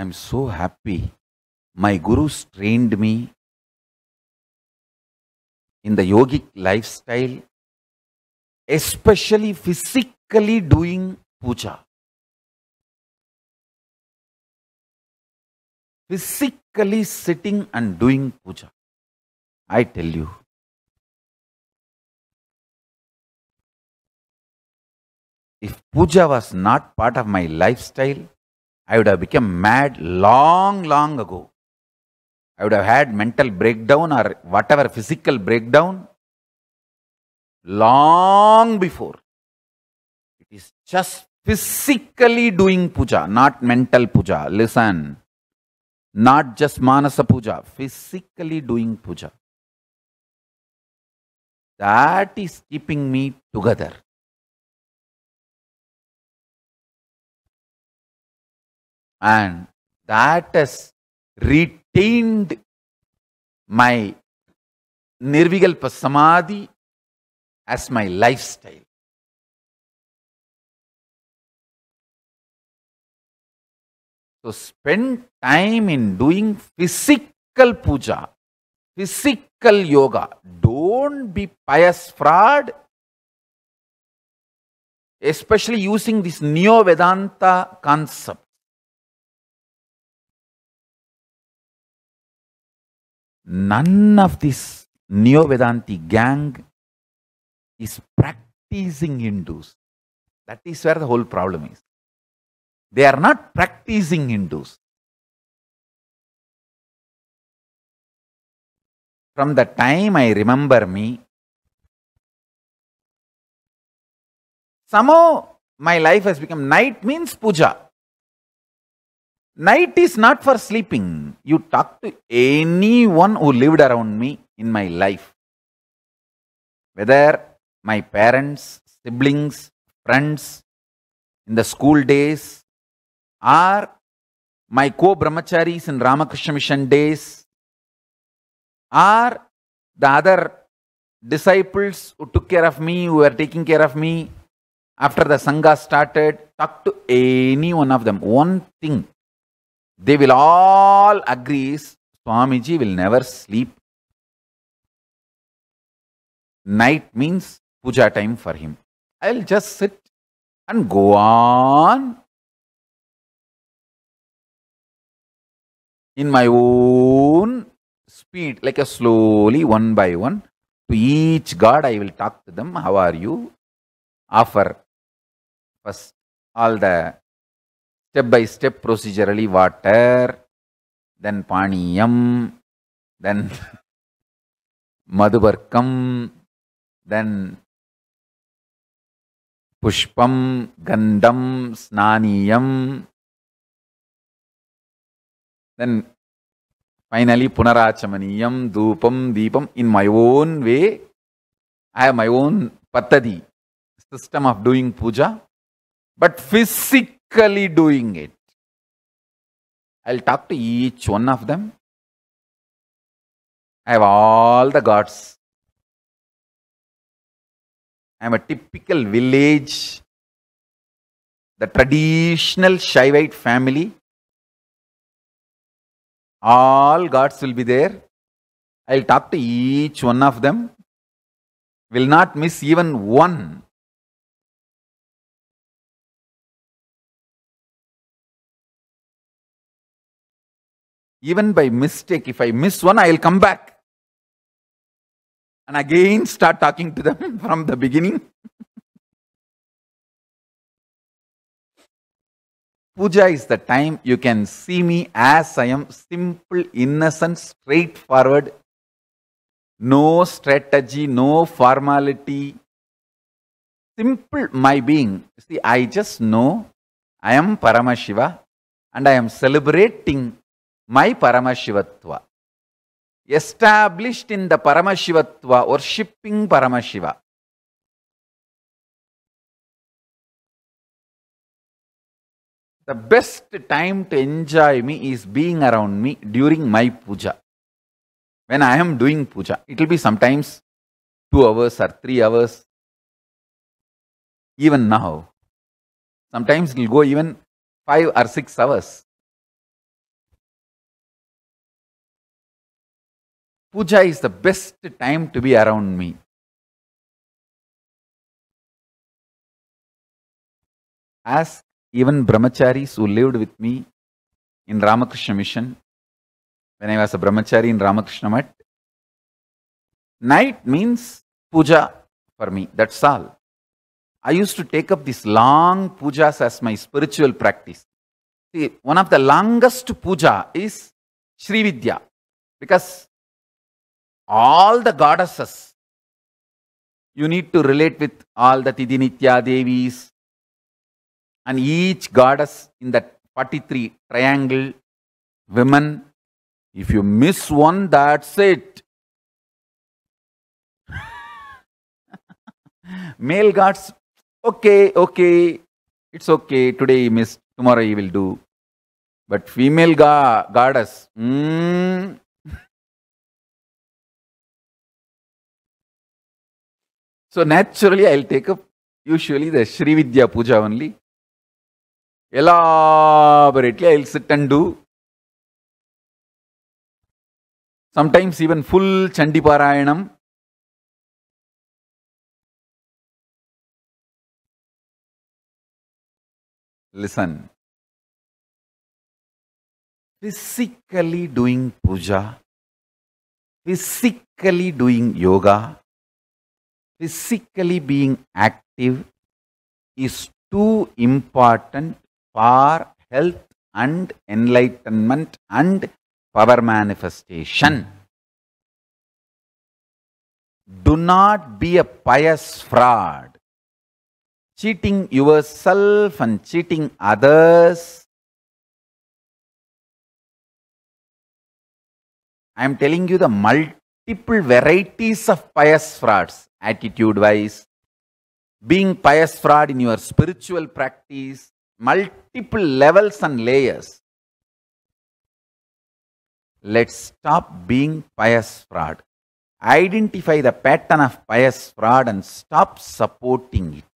I'm so happy. My gurus trained me in the yogic lifestyle, especially physically doing puja. Physically sitting and doing puja. I tell you, if puja was not part of my lifestyle, I would have become mad long, long ago. I would have had mental breakdown or whatever physical breakdown long before. It is just physically doing puja, not mental puja. Listen, not just manasa puja, physically doing puja. That is keeping me together. and that has retained my Nirvikalpa Samadhi as my lifestyle. So spend time in doing physical puja, physical yoga. Don't be pious fraud. Especially using this Neo Vedanta concept. none of this Neo Vedanti gang is practicing Hindus. That is where the whole problem is. They are not practicing Hindus. From the time I remember me, somehow my life has become night means puja. Night is not for sleeping. You talk to anyone who lived around me in my life. Whether my parents, siblings, friends, in the school days, or my co-brahmacharis in Ramakrishna Mission days, or the other disciples who took care of me, who were taking care of me after the Sangha started, talk to any one of them. One thing they will all agree Swamiji will never sleep. Night means puja time for him. I'll just sit and go on in my own speed, like a slowly one by one. To each God, I will talk to them. How are you? Offer first all the step by step procedurally water, then paniyam, then madhubarkam, then pushpam, gandam, snaniyam, then finally punarachamaniyam, dupam, deepam. In my own way, I have my own patadi, system of doing puja. But physic physically doing it. I'll talk to each one of them. I have all the gods. I'm a typical village, the traditional Shaivite family. All gods will be there. I'll talk to each one of them. Will not miss even one even by mistake, if I miss one, I'll come back. And again start talking to them from the beginning. Puja is the time you can see me as I am simple, innocent, straightforward. No strategy, no formality. Simple my being. See, I just know I am Paramashiva and I am celebrating my Paramashivatva. Established in the Paramashivatva, worshipping Paramashiva. The best time to enjoy me is being around me during my puja. When I am doing puja, it will be sometimes 2 hours or 3 hours. Even now, sometimes it will go even 5 or 6 hours. Puja is the best time to be around me. As even brahmacharis who lived with me in Ramakrishna Mission, when I was a brahmachari in Ramakrishna Mat, night means puja for me, that's all. I used to take up these long pujas as my spiritual practice. See, one of the longest puja is Sri Vidya because all the goddesses. You need to relate with all the Tidinitya Devis. And each goddess in that 43 triangle, women, if you miss one, that's it. Male gods, okay, okay, it's okay, today you tomorrow you will do. But female ga goddess, mm, So naturally, I'll take up usually the Sri Vidya Puja only. Elaborately, I'll sit and do. Sometimes even full Chandi Parayanam. Listen. Physically doing puja, physically doing yoga, physically being active is too important for health and enlightenment and power manifestation. Do not be a pious fraud. Cheating yourself and cheating others. I am telling you the multi multiple varieties of pious frauds, attitude wise, being pious fraud in your spiritual practice, multiple levels and layers. Let's stop being pious fraud. Identify the pattern of pious fraud and stop supporting it.